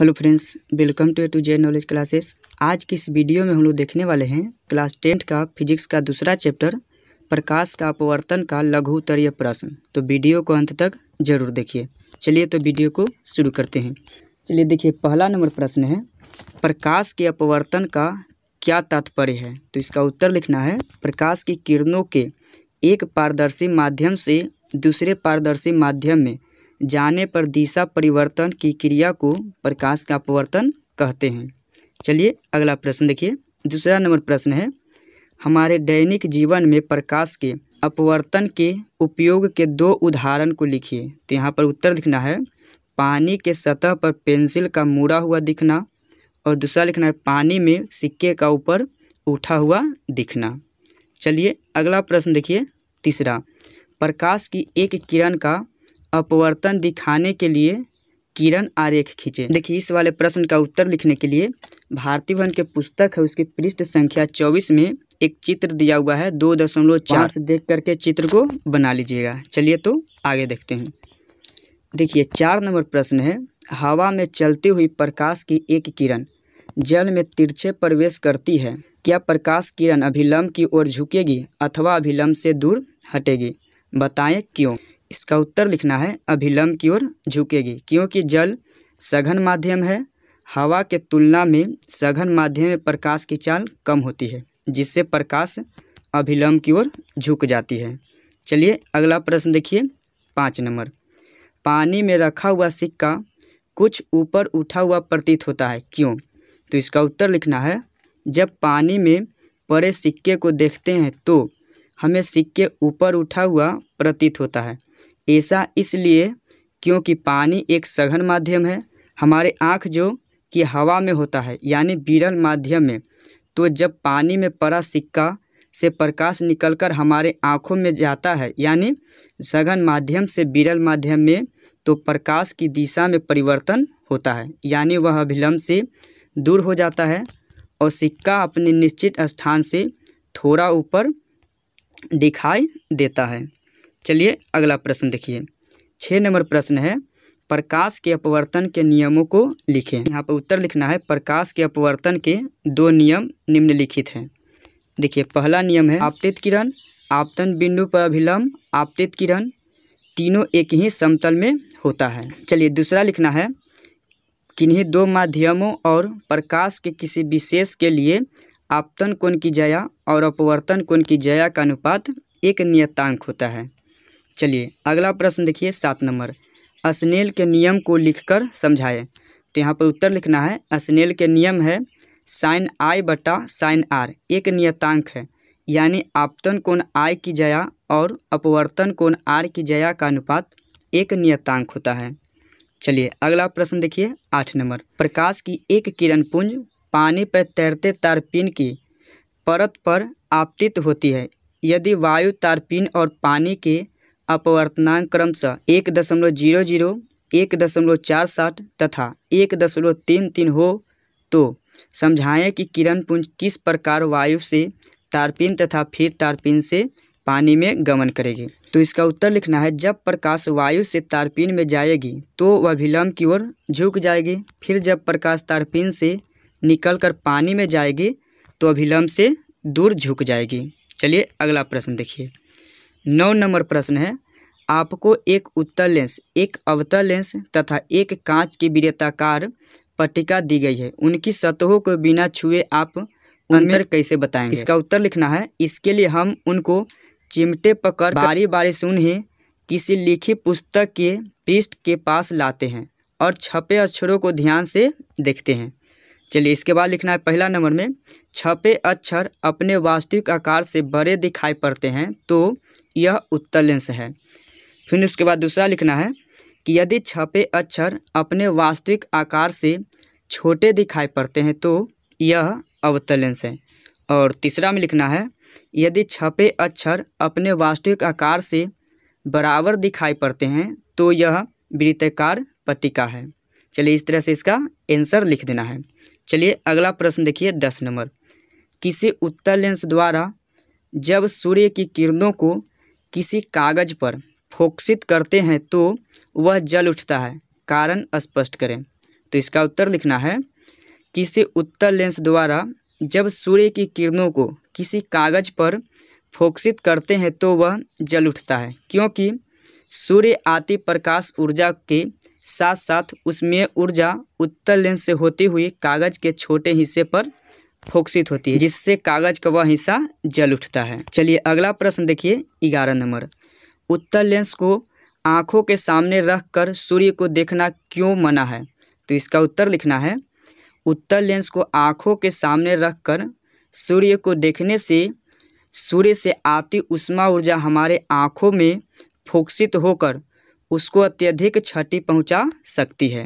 hello friends welcome to two J knowledge classes आज की इस वीडियो में हम लोग देखने वाले हैं क्लास टेंथ का फिजिक्स का दूसरा चैप्टर प्रकाश का अपवर्तन का लघु उत्तरीय प्रश्न तो वीडियो को अंत तक जरूर देखिए चलिए तो वीडियो को शुरू करते हैं चलिए देखिए पहला नंबर प्रश्न है प्रकाश के अपवर्तन का क्या तात्पर्य है तो इसका उत्तर लिखना है प्रकाश की किरणों के एक पारदर्शी माध्यम से दूसरे पारदर्शी माध्यम में जाने पर दिशा परिवर्तन की क्रिया को प्रकाश का अपवर्तन कहते हैं चलिए अगला प्रश्न देखिए दूसरा नंबर प्रश्न है हमारे दैनिक जीवन में प्रकाश के अपवर्तन के उपयोग के दो उदाहरण को लिखिए तो यहाँ पर उत्तर लिखना है पानी के सतह पर पेंसिल का मुड़ा हुआ दिखना और दूसरा लिखना है पानी में सिक्के का ऊपर उठा हुआ दिखना चलिए अगला प्रश्न देखिए तीसरा प्रकाश की एक किरण का अपवर्तन दिखाने के लिए किरण आरेख खींचे देखिए इस वाले प्रश्न का उत्तर लिखने के लिए भारती भवन के पुस्तक है उसकी पृष्ठ संख्या चौबीस में एक चित्र दिया हुआ है दो दशमलव चार से देख करके चित्र को बना लीजिएगा चलिए तो आगे देखते हैं देखिए चार नंबर प्रश्न है हवा में चलती हुई प्रकाश की एक किरण जल में तिरछे प्रवेश करती है क्या प्रकाश किरण अभिलंब की ओर झुकेगी अथवा अभिलंब से दूर हटेगी बताएं क्यों इसका उत्तर लिखना है अभिलंब की ओर झुकेगी क्योंकि जल सघन माध्यम है हवा के तुलना में सघन माध्यम में प्रकाश की चाल कम होती है जिससे प्रकाश अभिलंब की ओर झुक जाती है चलिए अगला प्रश्न देखिए पाँच नंबर पानी में रखा हुआ सिक्का कुछ ऊपर उठा हुआ प्रतीत होता है क्यों तो इसका उत्तर लिखना है जब पानी में पड़े सिक्के को देखते हैं तो हमें सिक्के ऊपर उठा हुआ प्रतीत होता है ऐसा इसलिए क्योंकि पानी एक सघन माध्यम है हमारे आँख जो कि हवा में होता है यानी बिरल माध्यम में तो जब पानी में पड़ा सिक्का से प्रकाश निकलकर हमारे आँखों में जाता है यानी सघन माध्यम से बिरल माध्यम में तो प्रकाश की दिशा में परिवर्तन होता है यानी वह अभिलम्ब से दूर हो जाता है और सिक्का अपने निश्चित स्थान से थोड़ा ऊपर दिखाई देता है चलिए अगला प्रश्न देखिए छः नंबर प्रश्न है प्रकाश के अपवर्तन के नियमों को लिखें यहाँ पर उत्तर लिखना है प्रकाश के अपवर्तन के दो नियम निम्नलिखित हैं देखिए पहला नियम है आपतित किरण आपतन बिंदु पर अभिलंब आपतित किरण तीनों एक ही समतल में होता है चलिए दूसरा लिखना है किन्हीं दो माध्यमों और प्रकाश के किसी विशेष के लिए आपतन कोण की जया और अपवर्तन कोण की जया का अनुपात एक नियतांक होता है चलिए अगला प्रश्न देखिए सात नंबर स्नेल के नियम को लिखकर समझाएं तो यहाँ पर उत्तर लिखना है स्नेल के नियम है साइन आई बटा साइन आर एक नियतांक है यानी आपतन कोण आई की जया और अपवर्तन कोण आर की जया का अनुपात एक नियतांक होता है चलिए अगला प्रश्न देखिए आठ नंबर प्रकाश की एक किरण पुंज पानी पर तैरते तारपीन की परत पर आपतित होती है यदि वायु तारपीन और पानी के अपवर्तनांक क्रमशः एक दशमलव जीरो जीरो एक दशमलव चार सात तथा एक दशमलव तीन तीन हो तो समझाएँ कि किरण पुंज किस प्रकार वायु से तारपीन तथा फिर तारपीन से पानी में गमन करेगी तो इसका उत्तर लिखना है जब प्रकाश वायु से तारपीन में जाएगी तो वह विलम्ब की ओर झुक जाएगी फिर जब प्रकाश तारपीन से निकल कर पानी में जाएगी तो अभिलंब से दूर झुक जाएगी चलिए अगला प्रश्न देखिए नौ नंबर प्रश्न है आपको एक उत्तर लेंस एक अवतल लेंस तथा एक कांच की वीरताकार पट्टिका दी गई है उनकी सतहों को बिना छुए आप अंतर कैसे बताएंगे इसका उत्तर लिखना है इसके लिए हम उनको चिमटे पकड़ बारी बारी से उन्हें किसी लिखी पुस्तक के पृष्ठ के पास लाते हैं और छपे अक्षरों को ध्यान से देखते हैं चलिए इसके बाद लिखना है पहला नंबर में छपे अक्षर अपने वास्तविक आकार से बड़े दिखाई पड़ते हैं तो यह उत्तर लेंस है फिर उसके बाद दूसरा लिखना है कि यदि छपे अक्षर अपने वास्तविक आकार से छोटे दिखाई पड़ते हैं तो यह अवतल लेंस है और तीसरा में लिखना है यदि छपे अक्षर अपने वास्तविक आकार से बराबर दिखाई पड़ते हैं तो यह वृत्तकार पट्टिका है चलिए इस तरह से इसका आंसर लिख देना है चलिए अगला प्रश्न देखिए दस नंबर किसी उत्तर लेंस द्वारा जब सूर्य की किरणों को किसी कागज पर फोकसित करते हैं तो वह जल उठता है कारण स्पष्ट करें तो इसका उत्तर लिखना है किसी उत्तर लेंस द्वारा जब सूर्य की किरणों को किसी कागज पर फोकसित करते हैं तो वह जल उठता है क्योंकि सूर्य आती प्रकाश ऊर्जा के साथ साथ उसमें ऊर्जा उत्तल लेंस से होते हुए कागज़ के छोटे हिस्से पर फोकसित होती है जिससे कागज़ का वह हिस्सा जल उठता है चलिए अगला प्रश्न देखिए ग्यारह नंबर उत्तल लेंस को आँखों के सामने रख कर सूर्य को देखना क्यों मना है तो इसका उत्तर लिखना है उत्तर लेंस को आँखों के सामने रख कर सूर्य को देखने से सूर्य से आती उष्मा ऊर्जा हमारे आँखों में फोकसित होकर उसको अत्यधिक क्षति पहुंचा सकती है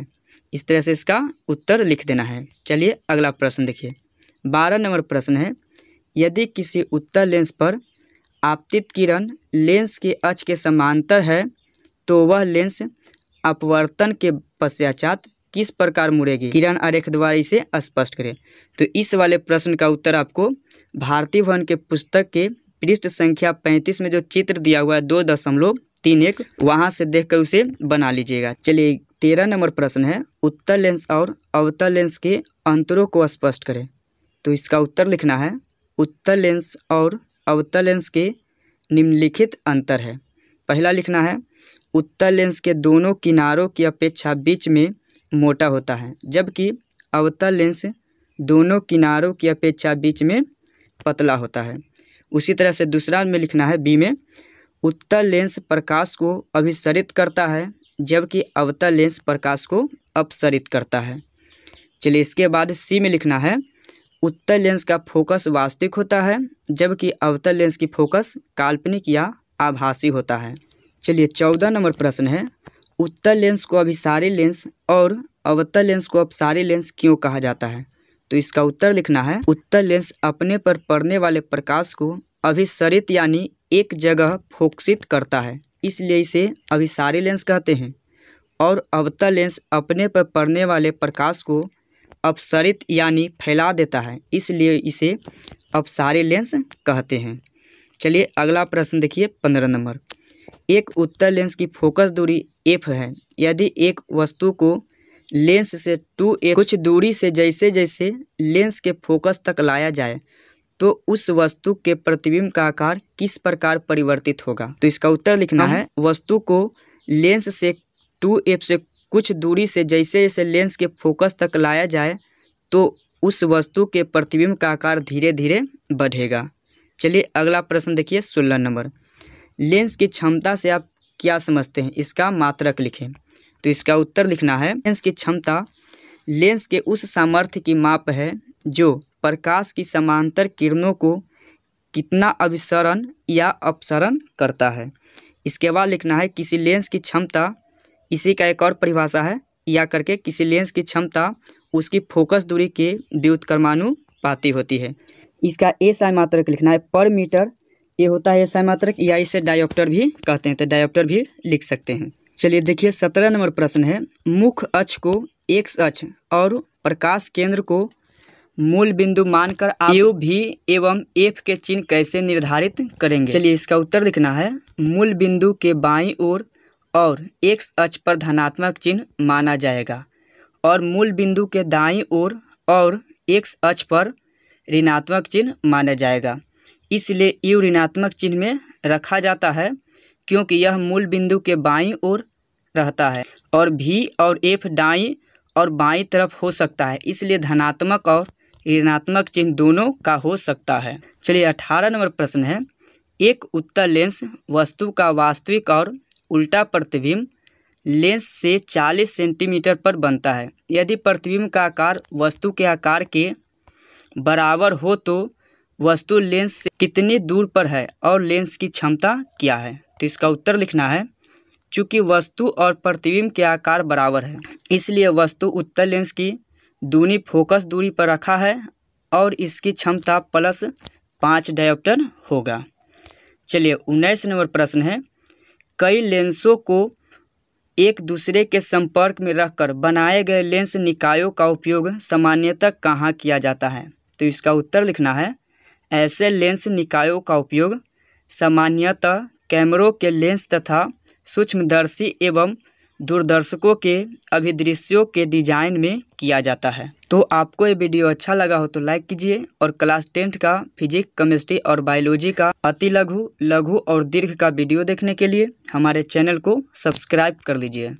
इस तरह से इसका उत्तर लिख देना है चलिए अगला प्रश्न देखिए बारह नंबर प्रश्न है यदि किसी उत्तर लेंस पर आपतित किरण लेंस के अक्ष के समांतर है तो वह लेंस अपवर्तन के पश्चात किस प्रकार मुड़ेगी किरण आरेख द्वारा इसे स्पष्ट करें तो इस वाले प्रश्न का उत्तर आपको भारतीय भवन के पुस्तक के पृष्ठ संख्या पैंतीस में जो चित्र दिया हुआ है दो दशमलव तीन एक वहाँ से देख कर उसे बना लीजिएगा चलिए तेरह नंबर प्रश्न है उत्तर लेंस और अवतर लेंस के अंतरों को स्पष्ट करें तो इसका उत्तर लिखना है उत्तर लेंस और अवतर लेंस के निम्नलिखित अंतर है पहला लिखना है उत्तर लेंस के दोनों किनारों की अपेक्षा बीच में मोटा होता है जबकि अवतर लेंस दोनों किनारों की अपेक्षा बीच में पतला होता है उसी तरह से दूसरा में लिखना है बी में उत्तर लेंस प्रकाश को अभिसरित करता है जबकि अवतल लेंस प्रकाश को अपसरित करता है चलिए इसके बाद सी में लिखना है उत्तर लेंस का फोकस वास्तविक होता है जबकि अवतल लेंस की फोकस काल्पनिक या आभासी होता है चलिए चौदह नंबर प्रश्न है उत्तर लेंस को अभिसारी लेंस और अवतल लेंस को अपसारी लेंस क्यों कहा जाता है तो इसका उत्तर लिखना है उत्तर लेंस अपने पर पड़ने वाले प्रकाश को अभिसरित यानी एक जगह फोकसित करता है इसलिए इसे अभिसारी लेंस कहते हैं और अवतल लेंस अपने पर पड़ने वाले प्रकाश को अपसरित यानी फैला देता है इसलिए इसे अपसारी लेंस कहते हैं चलिए अगला प्रश्न देखिए पंद्रह नंबर एक उत्तर लेंस की फोकस दूरी एफ है यदि एक वस्तु को लेंस से टू ए कुछ दूरी से जैसे जैसे लेंस के फोकस तक लाया जाए तो उस वस्तु के प्रतिबिंब का आकार किस प्रकार परिवर्तित होगा तो इसका उत्तर लिखना है वस्तु को लेंस से टू एफ से कुछ दूरी से जैसे जैसे लेंस के फोकस तक लाया जाए तो उस वस्तु के प्रतिबिंब का आकार धीरे धीरे बढ़ेगा चलिए अगला प्रश्न देखिए सोलह नंबर लेंस की क्षमता से आप क्या समझते हैं इसका मात्रक लिखें तो इसका उत्तर लिखना है लेंस की क्षमता लेंस के उस सामर्थ्य की माप है जो प्रकाश की समांतर किरणों को कितना अभिसरण या अपसरण करता है इसके बाद लिखना है किसी लेंस की क्षमता इसी का एक और परिभाषा है या करके किसी लेंस की क्षमता उसकी फोकस दूरी के पाती होती है इसका एसआई मात्रक लिखना है पर मीटर ये होता है एसआई मात्रक या इसे डायोप्टर भी कहते हैं तो डायोप्टर भी लिख सकते हैं चलिए देखिए सत्रह नंबर प्रश्न है मुख्य अक्ष को एक्स अक्ष और प्रकाश केंद्र को मूल बिंदु मानकर यू भी एवं एफ के चिन्ह कैसे निर्धारित करेंगे चलिए इसका उत्तर लिखना है मूल बिंदु के बाई ओर और एक्स अक्ष पर धनात्मक चिन्ह माना जाएगा और मूल बिंदु के दाई ओर और एक्स अक्ष पर ऋणात्मक चिन्ह माना जाएगा इसलिए यू ऋणात्मक चिन्ह में रखा जाता है क्योंकि यह मूल बिंदु के बाई ओर रहता है और भी और एफ डाई और बाई तरफ हो सकता है इसलिए धनात्मक और ऋणात्मक चिन्ह दोनों का हो सकता है चलिए अठारह नंबर प्रश्न है एक उत्तर लेंस वस्तु का वास्तविक और उल्टा प्रतिबिंब लेंस से 40 सेंटीमीटर पर बनता है यदि प्रतिबिंब का आकार वस्तु के आकार के बराबर हो तो वस्तु लेंस से कितनी दूर पर है और लेंस की क्षमता क्या है तो इसका उत्तर लिखना है चूँकि वस्तु और प्रतिबिंब के आकार बराबर है इसलिए वस्तु उत्तर लेंस की दूनी फोकस दूरी पर रखा है और इसकी क्षमता प्लस पाँच डायोप्टर होगा चलिए उन्नीस नंबर प्रश्न है कई लेंसों को एक दूसरे के संपर्क में रखकर बनाए गए लेंस निकायों का उपयोग सामान्यतः कहाँ किया जाता है तो इसका उत्तर लिखना है ऐसे लेंस निकायों का उपयोग सामान्यतः कैमरों के लेंस तथा सूक्ष्मदर्शी एवं दूरदर्शकों के अभिदृश्यों के डिजाइन में किया जाता है तो आपको ये वीडियो अच्छा लगा हो तो लाइक कीजिए और क्लास टेंथ का फिजिक्स केमिस्ट्री और बायोलॉजी का अति लघु लघु और दीर्घ का वीडियो देखने के लिए हमारे चैनल को सब्सक्राइब कर लीजिए